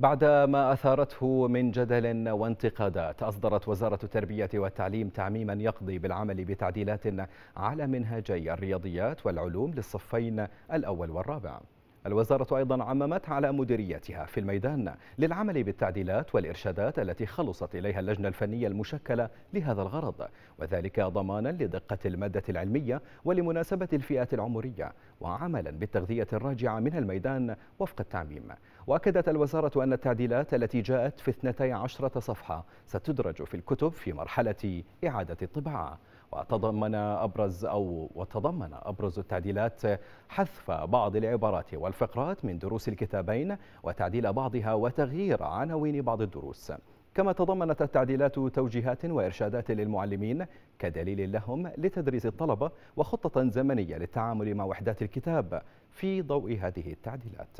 بعد ما أثارته من جدل وانتقادات أصدرت وزارة التربية والتعليم تعميما يقضي بالعمل بتعديلات على منهجي الرياضيات والعلوم للصفين الأول والرابع الوزارة أيضا عممت على مديريتها في الميدان للعمل بالتعديلات والإرشادات التي خلصت إليها اللجنة الفنية المشكلة لهذا الغرض وذلك ضمانا لدقة المادة العلمية ولمناسبة الفئات العمرية وعملا بالتغذية الراجعة من الميدان وفق التعميم وأكدت الوزارة أن التعديلات التي جاءت في 12 صفحة ستدرج في الكتب في مرحلة إعادة الطباعة وتضمن أبرز أو وتضمن أبرز التعديلات حذف بعض العبارات والفقرات من دروس الكتابين وتعديل بعضها وتغيير عناوين بعض الدروس كما تضمنت التعديلات توجيهات وإرشادات للمعلمين كدليل لهم لتدريس الطلبة وخطة زمنية للتعامل مع وحدات الكتاب في ضوء هذه التعديلات